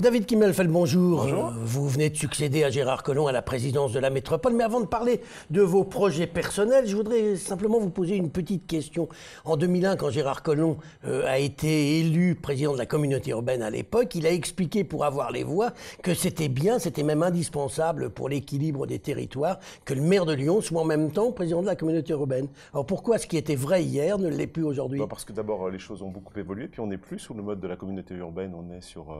David Kimmelfeld, bonjour. Euh, vous venez de succéder à Gérard Collomb à la présidence de la métropole. Mais avant de parler de vos projets personnels, je voudrais simplement vous poser une petite question. En 2001, quand Gérard Collomb euh, a été élu président de la communauté urbaine à l'époque, il a expliqué pour avoir les voix que c'était bien, c'était même indispensable pour l'équilibre des territoires que le maire de Lyon soit en même temps président de la communauté urbaine. Alors pourquoi ce qui était vrai hier ne l'est plus aujourd'hui bah, Parce que d'abord, euh, les choses ont beaucoup évolué, puis on n'est plus sous le mode de la communauté urbaine, on est sur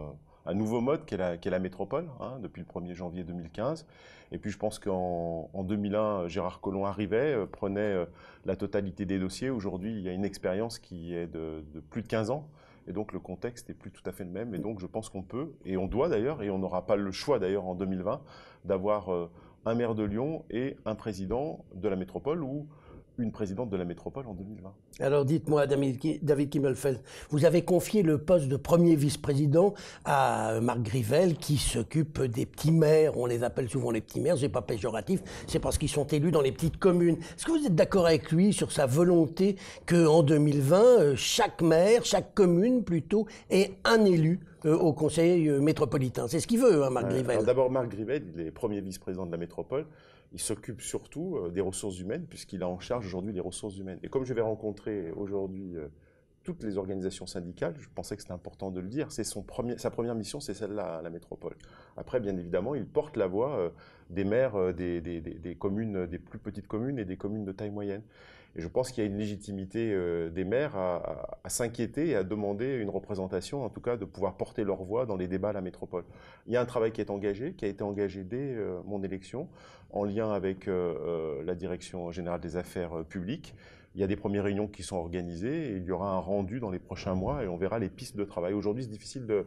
un nouveau mode qu'est la, métropole, hein, depuis le 1er janvier 2015. Et puis je pense qu'en 2001, Gérard Collomb arrivait, euh, prenait euh, la totalité des dossiers. Aujourd'hui, il y a une expérience qui est de, plus de 15 ans. Et donc le contexte n'est plus tout à fait le même. Et donc je pense qu'on peut, et on doit d'ailleurs, et on n'aura pas le choix d'ailleurs en 2020, d'avoir euh, un maire de Lyon et un président de la métropole où une présidente de la métropole en 2020. Alors dites-moi, David Kimmelfeld, vous avez confié le poste de premier vice-président à Marc Grivel qui s'occupe des petits maires, on les appelle souvent les petits maires, ce n'est pas péjoratif, c'est parce qu'ils sont élus dans les petites communes. Est-ce que vous êtes d'accord avec lui sur sa volonté que en 2020, euh, chaque maire, chaque commune plutôt, ait un élu au Conseil euh, métropolitain. C'est ce qu'il veut, hein, Marc Grivel. D'abord, Marc Grivel, il est premier vice-président de la métropole. Il s'occupe surtout euh, des ressources humaines, puisqu'il a en charge aujourd'hui les ressources humaines. Et comme je vais rencontrer aujourd'hui euh, toutes les organisations syndicales, je pensais que c'était important de le dire, c'est son sa première mission, c'est celle-là la métropole. Après, bien évidemment, il porte la voix des maires des, des, des communes, des plus petites communes et des communes de taille moyenne. Et je pense qu'il y a une légitimité euh, des maires à, s'inquiéter et à demander une représentation, en tout cas de pouvoir porter leur voix dans les débats à la métropole. Il y a un travail qui est engagé, qui a été engagé dès euh, mon élection, en lien avec euh, la Direction générale des affaires publiques. Il y a des premières réunions qui sont organisées, et il y aura un rendu dans les prochains mois, et on verra les pistes de travail. Aujourd'hui, c'est difficile de,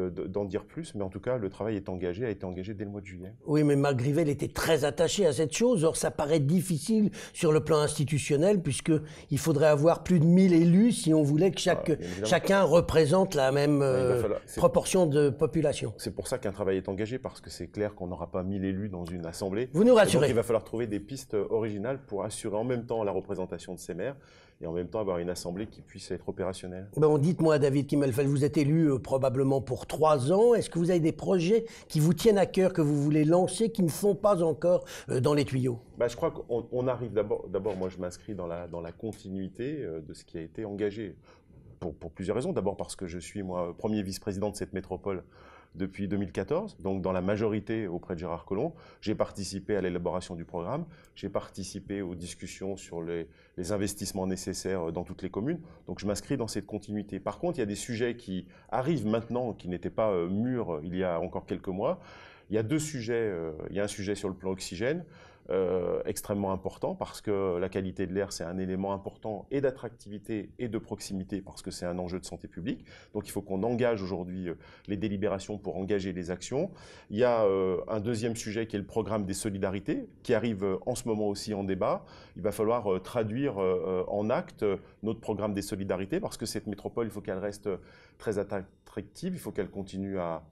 d'en dire plus, mais en tout cas, le travail est engagé, a été engagé dès le mois de juillet. Oui, mais Magrivel était très attaché à cette chose. Or, ça paraît difficile sur le plan institutionnel, puisque il faudrait avoir plus de 1000 élus si on voulait que ah, chacun représente la même euh, proportion de population. C'est pour ça qu'un travail est engagé, parce que c'est clair qu'on n'aura pas 1000 élus dans une assemblée. Vous nous rassurez. Donc, il va falloir trouver des pistes originales pour assurer en même temps la représentation de ces maires, et en même temps avoir une assemblée qui puisse être opérationnelle eh ben, Dites-moi, David Kimmelfeld, vous êtes élu euh, probablement pour trois ans. Est-ce que vous avez des projets qui vous tiennent à cœur, que vous voulez lancer, qui ne font pas encore euh, dans les tuyaux bah, Je crois qu'on arrive d'abord, d'abord, moi je m'inscris dans la, dans la continuité euh, de ce qui a été engagé. Pour, pour plusieurs raisons. D'abord parce que je suis, moi, premier vice-président de cette métropole depuis 2014, donc dans la majorité auprès de Gérard Collomb. J'ai participé à l'élaboration du programme, j'ai participé aux discussions sur les, les, investissements nécessaires euh, dans toutes les communes, donc je m'inscris dans cette continuité. Par contre, il y a des sujets qui arrivent maintenant, qui n'étaient pas euh, mûrs euh, il y a encore quelques mois, il y a deux sujets. Euh, il y a un sujet sur le plan oxygène, euh, extrêmement important, parce que la qualité de l'air, c'est un élément important et d'attractivité et de proximité, parce que c'est un enjeu de santé publique. Donc il faut qu'on engage aujourd'hui euh, les délibérations pour engager les actions. Il y a un deuxième sujet qui est le programme des solidarités, qui arrive en ce moment aussi en débat. Il va falloir traduire en acte notre programme des solidarités, parce que cette métropole, il faut qu'elle reste très attractive, il faut qu'elle continue à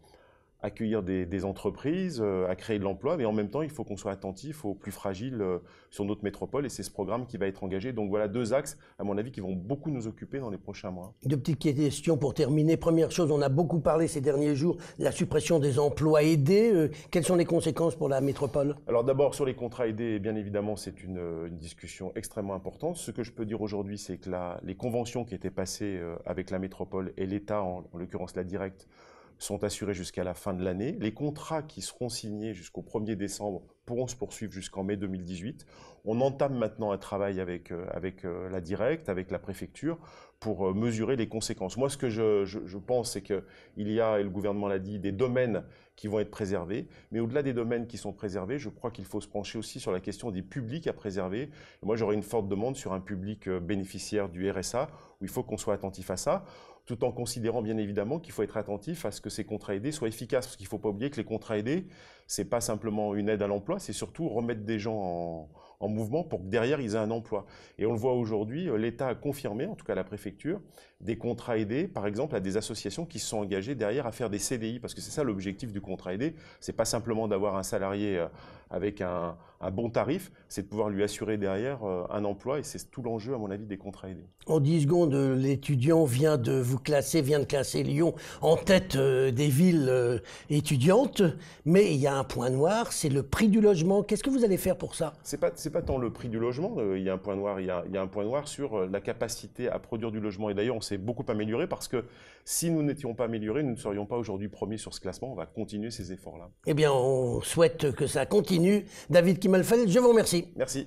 accueillir des, entreprises, euh, à créer de l'emploi, mais en même temps, il faut qu'on soit attentif aux plus fragiles euh, sur notre métropole, et c'est ce programme qui va être engagé. Donc voilà deux axes, à mon avis, qui vont beaucoup nous occuper dans les prochains mois. Deux petites questions pour terminer. Première chose, on a beaucoup parlé ces derniers jours de la suppression des emplois aidés. Euh, quelles sont les conséquences pour la métropole Alors d'abord, sur les contrats aidés, bien évidemment, c'est une, discussion extrêmement importante. Ce que je peux dire aujourd'hui, c'est que la, les conventions qui étaient passées avec la métropole et l'État, en, en l'occurrence la directe, sont assurés jusqu'à la fin de l'année. Les contrats qui seront signés jusqu'au 1er décembre pourront se poursuivre jusqu'en mai 2018. On entame maintenant un travail avec, euh, avec euh, la directe, avec la préfecture, pour euh, mesurer les conséquences. Moi, ce que je, pense, c'est qu'il y a, et le gouvernement l'a dit, des domaines qui vont être préservés. Mais au-delà des domaines qui sont préservés, je crois qu'il faut se pencher aussi sur la question des publics à préserver. moi, j'aurais une forte demande sur un public euh, bénéficiaire du RSA, où il faut qu'on soit attentif à ça, tout en considérant bien évidemment qu'il faut être attentif à ce que ces contrats aidés soient efficaces, parce qu'il ne faut pas oublier que les contrats aidés, ce n'est pas simplement une aide à l'emploi, c'est surtout remettre des gens en en mouvement pour que derrière, ils aient un emploi. Et on le voit aujourd'hui, euh, l'État a confirmé, en tout cas la préfecture, des contrats aidés, par exemple, à des associations qui se sont engagées derrière à faire des CDI, parce que c'est ça l'objectif du contrat aidé. C'est pas simplement d'avoir un salarié euh, avec un, bon tarif, c'est de pouvoir lui assurer derrière euh, un emploi et c'est tout l'enjeu, à mon avis, des contrats aidés. En 10 secondes, euh, l'étudiant vient de vous classer, vient de classer Lyon en tête euh, des villes étudiantes, mais il y a un point noir, c'est le prix du logement. Qu'est-ce que vous allez faire pour ça C'est pas, c'est pas tant le prix du logement, il y a un point noir, il y a, il y a un point noir sur la capacité à produire du logement et d'ailleurs, on s'est beaucoup amélioré parce que si nous n'étions pas améliorés, nous ne serions pas aujourd'hui premiers sur ce classement. On va continuer ces efforts-là. Eh bien, on souhaite que ça continue. David Kimmelfeld, je vous remercie. Merci.